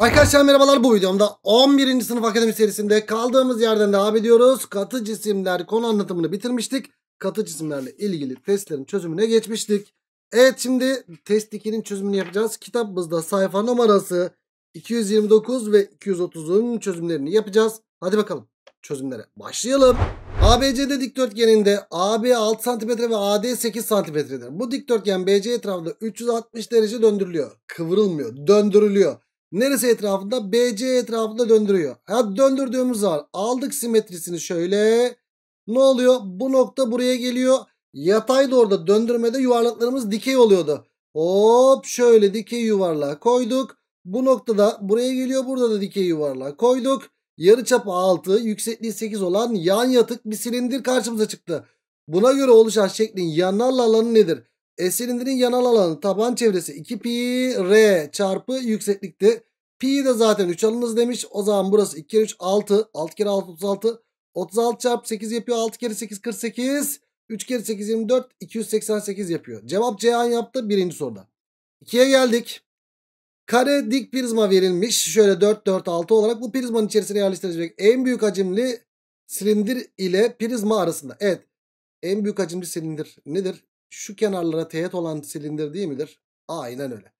Arkadaşlar merhabalar bu videomda 11. sınıf akademi serisinde kaldığımız yerden devam ediyoruz. Katı cisimler konu anlatımını bitirmiştik. Katı cisimlerle ilgili testlerin çözümüne geçmiştik. Evet şimdi test 2'nin çözümünü yapacağız. Kitabımızda sayfa numarası 229 ve 230'un çözümlerini yapacağız. Hadi bakalım çözümlere başlayalım. ABCD dikdörtgeninde AB 6 cm ve AD 8 cm'dir. Bu dikdörtgen BC etrafında 360 derece döndürülüyor. Kıvrılmıyor, döndürülüyor. Neresi etrafında? BC etrafında döndürüyor. Ha döndürdüğümüz zaman aldık simetrisini şöyle. Ne oluyor? Bu nokta buraya geliyor. Yatay da döndürmede yuvarlaklarımız dikey oluyordu. Hop şöyle dikey yuvarlağa koyduk. Bu noktada buraya geliyor. Burada da dikey yuvarlağa koyduk. Yarı Yarıçapı 6, yüksekliği 8 olan yan yatık bir silindir karşımıza çıktı. Buna göre oluşan şeklin yanarlı alanı nedir? E silindirin yanal alanı taban çevresi 2 pi r çarpı yükseklikti. Pi de zaten 3 alınız demiş. O zaman burası 2 kere 3 6. 6 kere 6 36. 36 çarpı 8 yapıyor. 6 kere 8 48. 3 kere 8 24. 288 yapıyor. Cevap Ceyhan yaptı birinci soruda. 2'ye geldik. Kare dik prizma verilmiş. Şöyle 4 4 6 olarak bu prizmanın içerisine yerleştirilecek en büyük hacimli silindir ile prizma arasında. Evet. En büyük hacimli silindir nedir? şu kenarlara teğet olan silindir değil midir? Aynen öyle.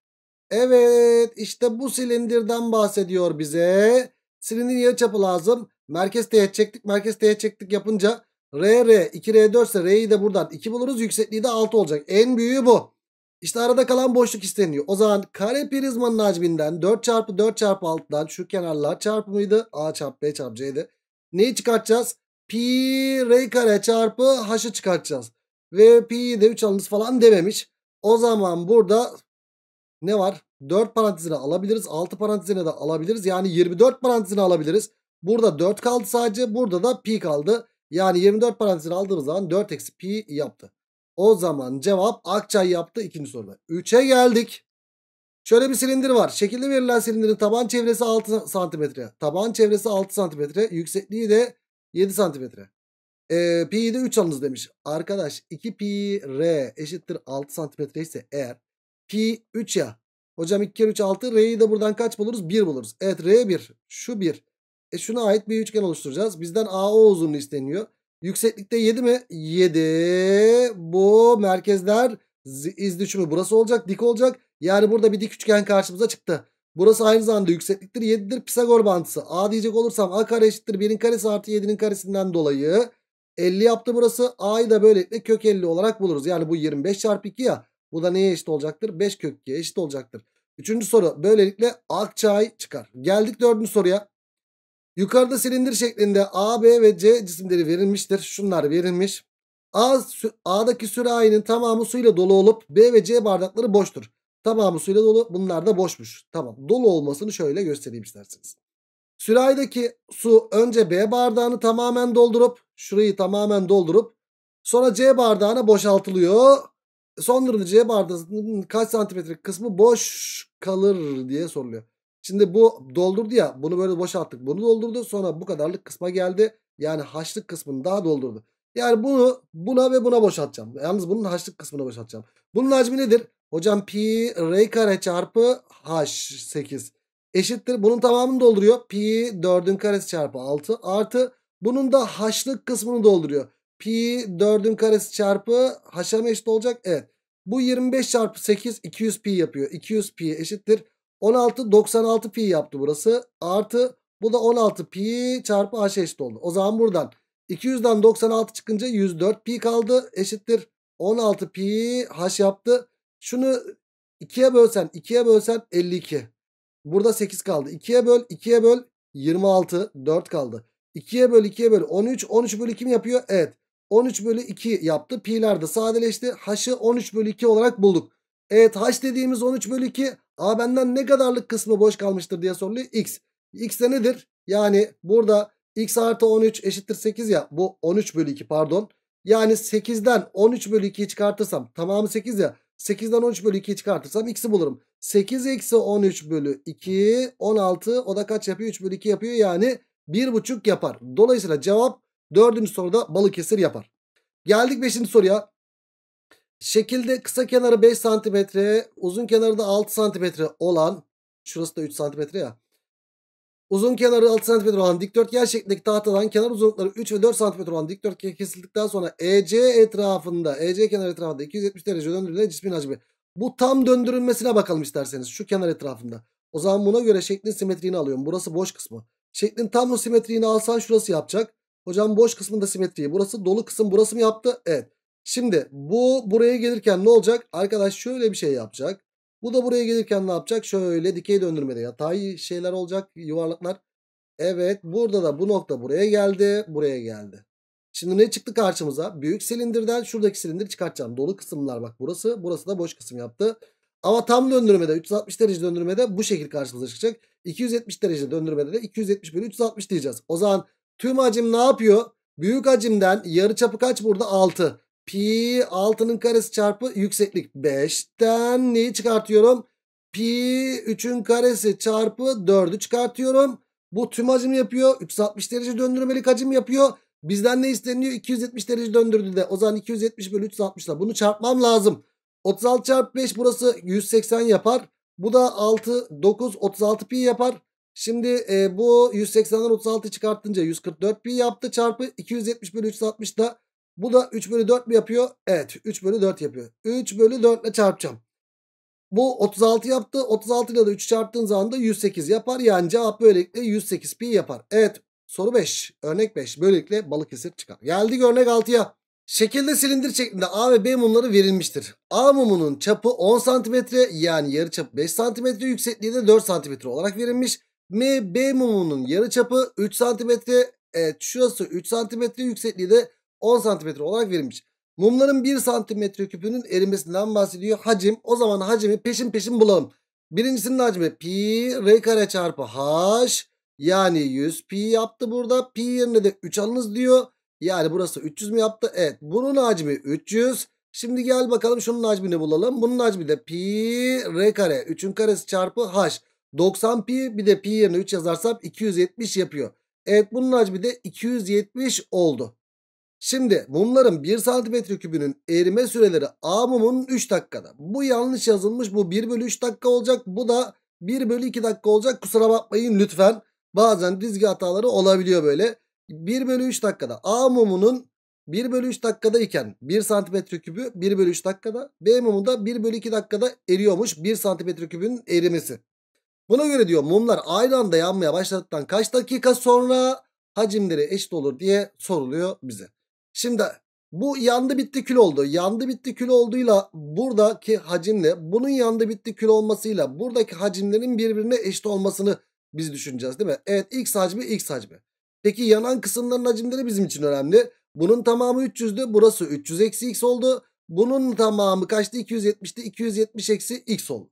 Evet işte bu silindirden bahsediyor bize. Silindir yarı çapı lazım. Merkez teğet çektik. Merkez teğet çektik yapınca R R 2R4 ise R'yi de buradan 2 buluruz. Yüksekliği de 6 olacak. En büyüğü bu. İşte arada kalan boşluk isteniyor. O zaman kare prizmanın hacminden 4 çarpı 4 çarpı 6'dan şu kenarlar çarpımıydı. A çarpı B çarpı C'ydi. Neyi çıkartacağız? Pi R kare çarpı H'ı çıkartacağız. Ve pi'yi de 3 alınız falan dememiş. O zaman burada ne var? 4 parantezine alabiliriz. 6 parantezine de alabiliriz. Yani 24 parantezine alabiliriz. Burada 4 kaldı sadece. Burada da pi kaldı. Yani 24 parantezine aldığımız zaman 4 eksi pi yaptı. O zaman cevap Akçay yaptı ikinci soruda. 3'e geldik. Şöyle bir silindir var. Şekilde verilen silindirin taban çevresi 6 santimetre. Taban çevresi 6 santimetre. Yüksekliği de 7 santimetre. E, pi'yi de 3 alınız demiş. Arkadaş 2 pi r eşittir 6 santimetre ise eğer pi 3 ya. Hocam 2 kere 3 6 r'yi de buradan kaç buluruz? 1 buluruz. Evet r 1 şu 1. E şuna ait bir üçgen oluşturacağız. Bizden AO uzunluğu isteniyor. Yükseklikte 7 mi? 7. Bu merkezler iz düşümü burası olacak. Dik olacak. Yani burada bir dik üçgen karşımıza çıktı. Burası aynı zamanda yüksekliktir. 7'dir. Pisagor bantısı. A diyecek olursam A kare eşittir. 1'in karesi artı 7'nin karesinden dolayı 50 yaptı burası. A'yı da böylelikle kök 50 olarak buluruz. Yani bu 25 çarpı 2 ya. Bu da neye eşit olacaktır? 5 kök 2'ye eşit olacaktır. Üçüncü soru. Böylelikle Akçay çıkar. Geldik dördüncü soruya. Yukarıda silindir şeklinde A, B ve C cisimleri verilmiştir. Şunlar verilmiş. A, A'daki sürahinin tamamı suyla dolu olup B ve C bardakları boştur. Tamamı suyla dolu. Bunlar da boşmuş. Tamam. Dolu olmasını şöyle göstereyim isterseniz. Süraydaki su önce B bardağını tamamen doldurup şurayı tamamen doldurup sonra C bardağına boşaltılıyor. Son durumda C bardağının kaç santimetrelik kısmı boş kalır diye soruluyor. Şimdi bu doldurdu ya bunu böyle boşalttık bunu doldurdu sonra bu kadarlık kısma geldi. Yani haçlık kısmını daha doldurdu. Yani bunu buna ve buna boşaltacağım. Yalnız bunun haçlık kısmını boşaltacağım. Bunun hacmi nedir? Hocam pi r kare çarpı h 8 eşittir. Bunun tamamını dolduruyor. Pi 4'ün karesi çarpı 6 artı bunun da haşlık kısmını dolduruyor. Pi 4'ün karesi çarpı haşa mı eşit olacak? Evet. Bu 25 çarpı 8 200 pi yapıyor. 200 pi eşittir. 16 96 pi yaptı burası. Artı bu da 16 pi çarpı haşa eşit oldu. O zaman buradan 200'den 96 çıkınca 104 pi kaldı. Eşittir 16 pi haş yaptı. Şunu 2'ye bölsen 2'ye bölsen 52. Burada 8 kaldı. 2'ye böl 2'ye böl 26 4 kaldı. 2'ye böl 2'ye böl 13 13 bölü 2 mi yapıyor? Evet. 13 bölü 2 yaptı. Pi'ler de sadeleşti. H'ı 13 bölü 2 olarak bulduk. Evet H dediğimiz 13 bölü 2 A benden ne kadarlık kısmı boş kalmıştır diye soruluyor. X. X de nedir? Yani burada X artı 13 eşittir 8 ya. Bu 13 bölü 2 pardon. Yani 8'den 13 bölü 2'yi çıkartırsam tamamı 8 ya. 8'den 13 bölü 2'yi çıkartırsam x'i bulurum. 8 eksi 13 bölü 2 16 o da kaç yapıyor? 3 bölü 2 yapıyor yani 1,5 yapar. Dolayısıyla cevap 4. soruda Balıkesir yapar. Geldik 5. soruya. Şekilde kısa kenarı 5 cm uzun kenarı da 6 cm olan şurası da 3 cm ya. Uzun kenarı 6 cm olan dikdörtgen şeklindeki tahtadan kenar uzunlukları 3 ve 4 cm olan dikdörtgen kesildikten sonra EC etrafında, EC kenar etrafında 270 derece döndürülen cismin hacmi. Bu tam döndürülmesine bakalım isterseniz şu kenar etrafında. O zaman buna göre şeklin simetriğini alıyorum. Burası boş kısmı. Şeklin tam o simetriğini alsan şurası yapacak. Hocam boş kısmında simetriği. Burası dolu kısım burası mı yaptı? Evet. Şimdi bu buraya gelirken ne olacak? Arkadaş şöyle bir şey yapacak. Bu da buraya gelirken ne yapacak? Şöyle dikey döndürmede yatay şeyler olacak yuvarlaklar. Evet burada da bu nokta buraya geldi. Buraya geldi. Şimdi ne çıktı karşımıza? Büyük silindirden şuradaki silindiri çıkartacağım. Dolu kısımlar bak burası. Burası da boş kısım yaptı. Ama tam döndürmede 360 derece döndürmede bu şekilde karşımıza çıkacak. 270 derece döndürmede de 270 bölü 360 diyeceğiz. O zaman tüm hacim ne yapıyor? Büyük hacimden yarı çapı kaç burada? 6. Pi 6'nın karesi çarpı yükseklik 5'ten neyi çıkartıyorum? Pi 3'ün karesi çarpı 4'ü çıkartıyorum. Bu tüm hacim yapıyor. 360 derece döndürmelik hacim yapıyor. Bizden ne isteniyor? 270 derece döndürdü de. O zaman 270 bölü 360 ile bunu çarpmam lazım. 36 çarpı 5 burası 180 yapar. Bu da 6, 9, 36 pi yapar. Şimdi e, bu 180'den 36 çıkartınca 144 pi yaptı. Çarpı 270 bölü 360 da bu da 3 bölü 4 mi yapıyor? Evet 3 bölü 4 yapıyor. 3 bölü 4 ile çarpacağım. Bu 36 yaptı. 36 ile de 3 çarptığın zaman da 108 yapar. Yani cevap böylelikle 108 pi yapar. Evet soru 5. Örnek 5. Böylelikle Balıkesir çıkar. Geldik örnek 6'ya. Şekilde silindir şeklinde A ve B mumları verilmiştir. A mumunun çapı 10 cm yani yarı çapı 5 cm yüksekliği de 4 cm olarak verilmiş. M, B mumunun yarı çapı 3 cm. Evet şurası 3 cm yüksekliği de 10 santimetre olarak verilmiş. Mumların 1 santimetre küpünün erimesinden bahsediyor. Hacim o zaman hacimi peşin peşin bulalım. Birincisinin hacmi pi r kare çarpı h yani 100 pi yaptı burada. Pi yerine de 3 alınız diyor. Yani burası 300 mü yaptı? Evet bunun hacmi 300. Şimdi gel bakalım şunun hacmini bulalım. Bunun hacmi de pi r kare 3'ün karesi çarpı h. 90 pi bir de pi yerine 3 yazarsam 270 yapıyor. Evet bunun hacmi de 270 oldu. Şimdi mumların 1 santimetre kübünün erime süreleri A mumunun 3 dakikada. Bu yanlış yazılmış. Bu 1 bölü 3 dakika olacak. Bu da 1 bölü 2 dakika olacak. Kusura bakmayın lütfen. Bazen dizgi hataları olabiliyor böyle. 1 bölü 3 dakikada A mumunun 1 bölü 3 dakikada iken 1 santimetre kübü 1 bölü 3 dakikada. B da 1 bölü 2 dakikada eriyormuş 1 santimetre kübünün erimesi. Buna göre diyor mumlar aynı anda yanmaya başladıktan kaç dakika sonra hacimleri eşit olur diye soruluyor bize. Şimdi bu yandı bitti kül oldu. Yandı bitti kül olduğuyla buradaki hacimle bunun yandı bitti kül olmasıyla buradaki hacimlerin birbirine eşit olmasını biz düşüneceğiz değil mi? Evet x hacmi x hacmi. Peki yanan kısımların hacimleri bizim için önemli. Bunun tamamı 300'dü. Burası 300 eksi x oldu. Bunun tamamı kaçtı? 270'ti. 270 eksi x oldu.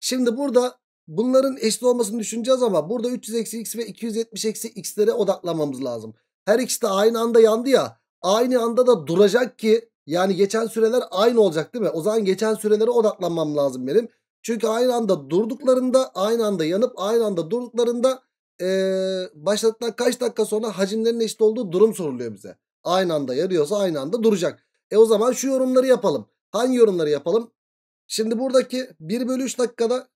Şimdi burada bunların eşit olmasını düşüneceğiz ama burada 300 eksi x ve 270 eksi x'lere odaklamamız lazım. Her ikisi de aynı anda yandı ya aynı anda da duracak ki yani geçen süreler aynı olacak değil mi? O zaman geçen sürelere odaklanmam lazım benim. Çünkü aynı anda durduklarında aynı anda yanıp aynı anda durduklarında ee, başladıktan kaç dakika sonra hacimlerin eşit olduğu durum soruluyor bize. Aynı anda yarıyorsa aynı anda duracak. E o zaman şu yorumları yapalım. Hangi yorumları yapalım? Şimdi buradaki 1 bölü 3 dakikada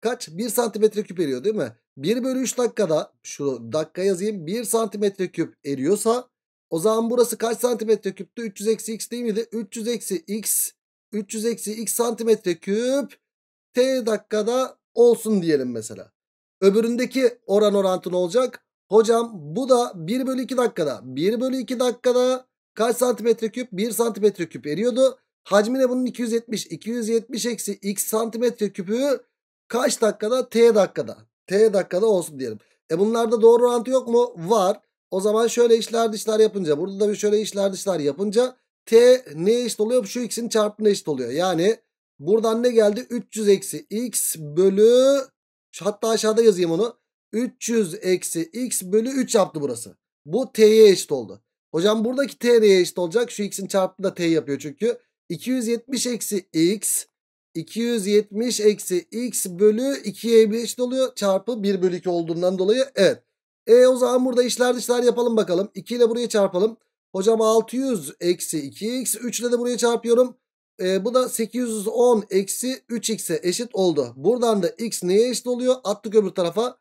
kaç? 1 santimetre küp eriyor değil mi? 1 bölü 3 dakikada şu dakika yazayım 1 santimetre küp eriyorsa o zaman burası kaç santimetre küptü? 300 eksi x değil miydi? 300 eksi x 300 eksi x santimetre küp t dakikada olsun diyelim mesela. Öbüründeki oran orantı olacak? Hocam bu da 1 bölü 2 dakikada. 1 bölü 2 dakikada kaç santimetre küp? 1 santimetre küp eriyordu. Hacmi de bunun 270. 270 eksi x santimetre küpü kaç dakikada? T dakikada. T dakikada olsun diyelim. E bunlarda doğru orantı yok mu? Var. O zaman şöyle işler dışlar yapınca burada da bir şöyle işler dışlar yapınca t ne eşit oluyor? Şu x'in çarpımına eşit oluyor. Yani buradan ne geldi? 300 eksi x bölü hatta aşağıda yazayım onu. 300 eksi x bölü 3 yaptı burası. Bu t'ye eşit oldu. Hocam buradaki t neye eşit olacak? Şu x'in çarpımı da t yapıyor çünkü. 270 eksi x 270 eksi x bölü 2'ye eşit oluyor. Çarpı 1 bölü 2 olduğundan dolayı evet. E o zaman burada işler dışlar yapalım bakalım. 2 ile buraya çarpalım. Hocam 600 eksi 2x. 3 ile de buraya çarpıyorum. E, bu da 810 eksi 3x'e eşit oldu. Buradan da x neye eşit oluyor? Attık öbür tarafa.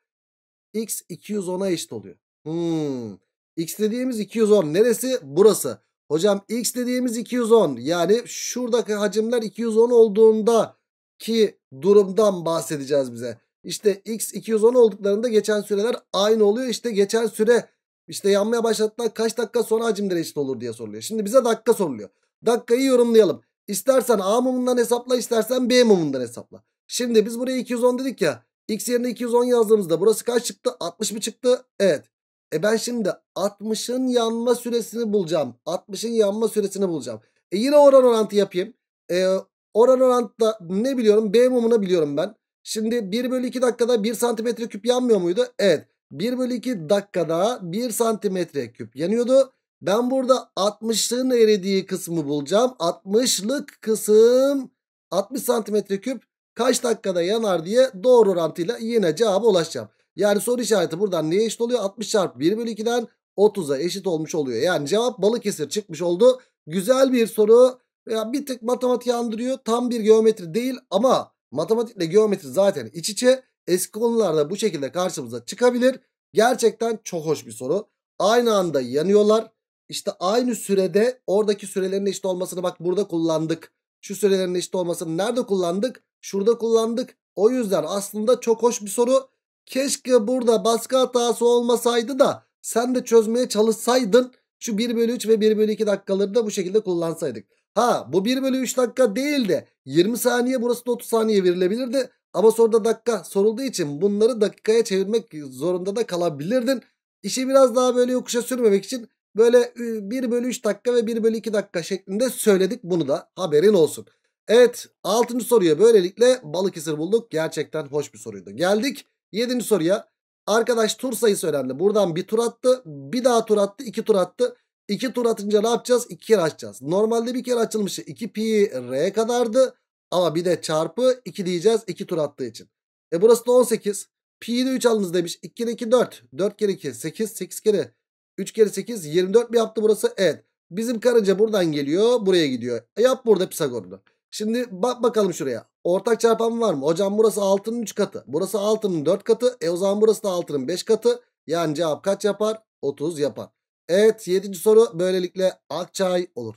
x 210'a eşit oluyor. Hmm. x dediğimiz 210. Neresi? Burası. Hocam x dediğimiz 210. Yani şuradaki hacimler 210 olduğunda ki durumdan bahsedeceğiz bize. İşte x 210 olduklarında geçen süreler aynı oluyor. İşte geçen süre işte yanmaya başladıktan kaç dakika sonra hacimleri eşit olur diye soruluyor. Şimdi bize dakika soruluyor. Dakikayı yorumlayalım. İstersen A mumundan hesapla istersen B mumundan hesapla. Şimdi biz buraya 210 dedik ya. X yerine 210 yazdığımızda burası kaç çıktı? 60 mı çıktı? Evet. E ben şimdi 60'ın yanma süresini bulacağım. 60'ın yanma süresini bulacağım. E yine oran orantı yapayım. E, oran orantıda ne biliyorum? B mumunu biliyorum ben. Şimdi 1 bölü 2 dakikada 1 santimetre küp yanmıyor muydu? Evet. 1 bölü 2 dakikada 1 santimetre küp yanıyordu. Ben burada 60'lığın eridiği kısmı bulacağım. 60'lık kısım 60 santimetre küp kaç dakikada yanar diye doğru orantıyla yine cevaba ulaşacağım. Yani soru işareti buradan neye eşit oluyor? 60 çarpı 1 bölü 2'den 30'a eşit olmuş oluyor. Yani cevap Balıkesir çıkmış oldu. Güzel bir soru. Ya bir tık matematik andırıyor. Tam bir geometri değil ama Matematikle geometri zaten iç içe. Eski konularda bu şekilde karşımıza çıkabilir. Gerçekten çok hoş bir soru. Aynı anda yanıyorlar. İşte aynı sürede oradaki sürelerin eşit olmasını bak burada kullandık. Şu sürelerin eşit olmasını nerede kullandık? Şurada kullandık. O yüzden aslında çok hoş bir soru. Keşke burada baskı hatası olmasaydı da sen de çözmeye çalışsaydın. Şu 1 bölü 3 ve 1 bölü 2 dakikaları da bu şekilde kullansaydık. Ha bu 1 bölü 3 dakika değil de 20 saniye burası da 30 saniye verilebilirdi. Ama soruda dakika sorulduğu için bunları dakikaya çevirmek zorunda da kalabilirdin. İşi biraz daha böyle yokuşa sürmemek için böyle 1 bölü 3 dakika ve 1 bölü 2 dakika şeklinde söyledik. Bunu da haberin olsun. Evet 6. soruya böylelikle Balıkesir bulduk. Gerçekten hoş bir soruydu. Geldik 7. soruya. Arkadaş tur sayısı önemli. Buradan bir tur attı. Bir daha tur attı. iki tur attı. 2 tur atınca ne yapacağız? 2 kere açacağız. Normalde bir kere açılmışı 2 pi r kadardı. Ama bir de çarpı 2 diyeceğiz 2 tur attığı için. E burası da 18. Pi'yi de 3 aldınız demiş. 2 kere 2 4. 4 kere 2 8. 8 kere 3 kere 8 24 mi yaptı burası? Evet. Bizim karınca buradan geliyor buraya gidiyor. E yap burada Pisagor'unu. Şimdi bak bakalım şuraya. Ortak çarpan var mı? Hocam burası 6'nın 3 katı. Burası 6'nın 4 katı. E o zaman burası da 6'nın 5 katı. Yani cevap kaç yapar? 30 yapar. Evet 7. soru böylelikle Akçay olur.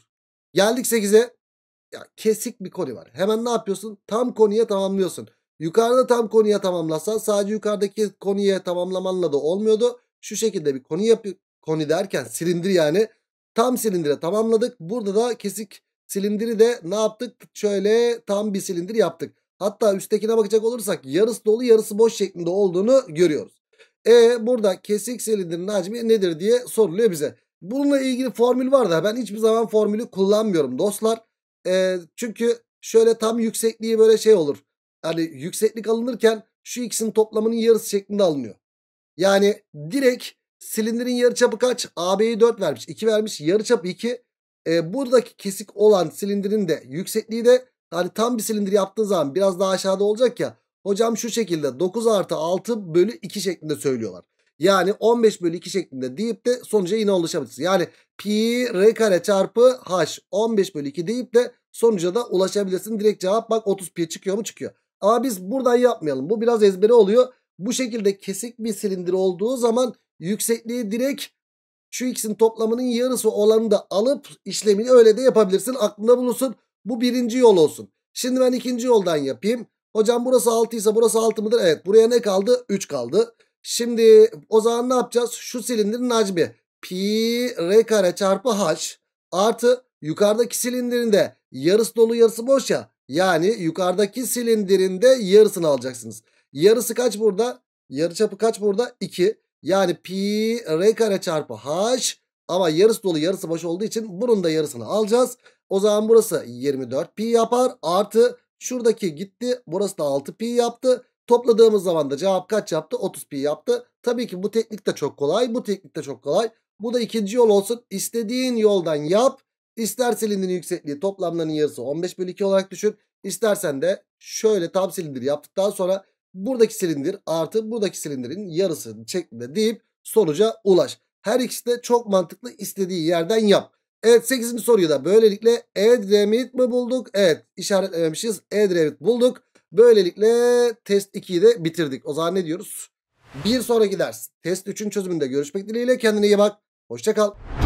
Geldik 8'e. Ya kesik bir koni var. Hemen ne yapıyorsun? Tam konuya tamamlıyorsun. Yukarıda tam konuya tamamlasan sadece yukarıdaki konuya tamamlamanla da olmuyordu. Şu şekilde bir konu yap konu derken silindir yani tam silindire tamamladık. Burada da kesik silindiri de ne yaptık? Şöyle tam bir silindir yaptık. Hatta üsttekine bakacak olursak yarısı dolu yarısı boş şeklinde olduğunu görüyoruz. E burada kesik silindirin hacmi nedir diye soruluyor bize. Bununla ilgili formül var da ben hiçbir zaman formülü kullanmıyorum dostlar. E, çünkü şöyle tam yüksekliği böyle şey olur. Hani yükseklik alınırken şu ikisinin toplamının yarısı şeklinde alınıyor. Yani direkt silindirin yarıçapı kaç? AB'yi 4 vermiş. 2 vermiş. Yarıçapı 2. E, buradaki kesik olan silindirin de yüksekliği de hani tam bir silindir yaptığı zaman biraz daha aşağıda olacak ya. Hocam şu şekilde 9 artı 6 bölü 2 şeklinde söylüyorlar. Yani 15 bölü 2 şeklinde deyip de sonuca yine ulaşabilirsiniz. Yani pi r kare çarpı h 15 bölü 2 deyip de sonuca da ulaşabilirsin. Direkt cevap bak 30 pi çıkıyor mu çıkıyor. Ama biz buradan yapmayalım. Bu biraz ezberi oluyor. Bu şekilde kesik bir silindir olduğu zaman yüksekliği direkt şu ikisinin toplamının yarısı olanı da alıp işlemini öyle de yapabilirsin. Aklında bulunsun. Bu birinci yol olsun. Şimdi ben ikinci yoldan yapayım. Hocam burası 6 ise burası 6 mıdır? Evet buraya ne kaldı? 3 kaldı. Şimdi o zaman ne yapacağız? Şu silindirin hacmi pi r kare çarpı h artı yukarıdaki silindirinde yarısı dolu yarısı boş ya. Yani yukarıdaki silindirinde yarısını alacaksınız. Yarısı kaç burada? Yarıçapı kaç burada? 2. Yani pi r kare çarpı h ama yarısı dolu yarısı boş olduğu için bunun da yarısını alacağız. O zaman burası 24 pi yapar artı Şuradaki gitti. Burası da 6pi yaptı. Topladığımız zaman da cevap kaç yaptı? 30pi yaptı. Tabii ki bu teknik de çok kolay. Bu teknik de çok kolay. Bu da ikinci yol olsun. İstediğin yoldan yap. İster silindirin yüksekliği toplamlarının yarısı 15 bölü 2 olarak düşün. İstersen de şöyle tam silindir yaptıktan sonra buradaki silindir artı buradaki silindirin yarısı şeklinde deyip sonuca ulaş. Her ikisi de çok mantıklı istediği yerden yap. Evet 8. soruyu da böylelikle Edremit mi bulduk? Evet işaretlememişiz. Edremit bulduk. Böylelikle test 2'yi de bitirdik. O zaman ne diyoruz? Bir sonraki ders test 3'ün çözümünde görüşmek dileğiyle. Kendine iyi bak. Hoşçakal.